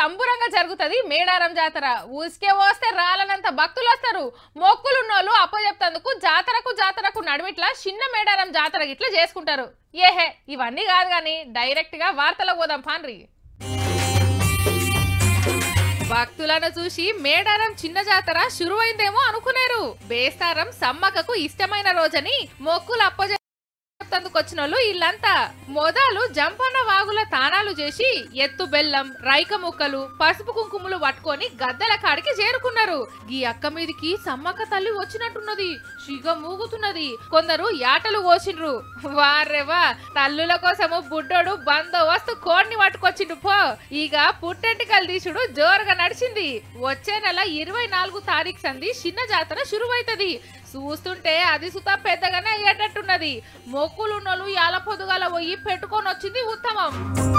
సంబురంగా జరుగుతుంది మేడారం జాతర ఊసికే వస్తే రాలనంత భక్తులు వస్తారు మొక్కులున్నోళ్ళు అప్పజెప్తందుకు జాతరకు జాతరకు నడుమిట్లా చిన్న మేడారం జాతర గిట్లా చేసుకుంటారు ఏహే ఇవన్నీ కాదు కానీ గా వార్తలకు పోదాం ఫాన్రి భక్తులను చూసి మేడారం చిన్న జాతర శురువైందేమో అనుకునేరు బేస్తారం సమ్మకకు ఇష్టమైన రోజని మొక్కులు అప్పజె మొత్తందుకు వచ్చిన వాళ్ళు వీళ్ళంతా మొదలు జంపన్న వాగుల తానాలు చేసి ఎత్తు బెల్లం రైక ముక్కలు పసుపు కుంకుమలు పట్టుకొని గద్దల కాడికి చేరుకున్నారు ఈ అక్క మీదికి సమ్మక్క తల్లి వచ్చినట్టున్నది సిగ మూగుతున్నది కొందరు యాటలు కోసినరు వారెవా తల్లుల కోసము బుడ్డోడు బందోబస్తు కోడిని పట్టుకొచ్చిండు పో ఇక పుట్టెంటికలు తీసుడు జోరుగా నడిచింది వచ్చే నెల ఇరవై నాలుగు తారీఖు సంది చిన్న జాతర శురువైతుంది చూస్తుంటే అది సుత పెద్దగానే అయ్యేటట్టున్నది మొక్కులున్నోళ్ళు యాల పొదుగాల పోయి పెట్టుకొని వచ్చింది ఉత్తమం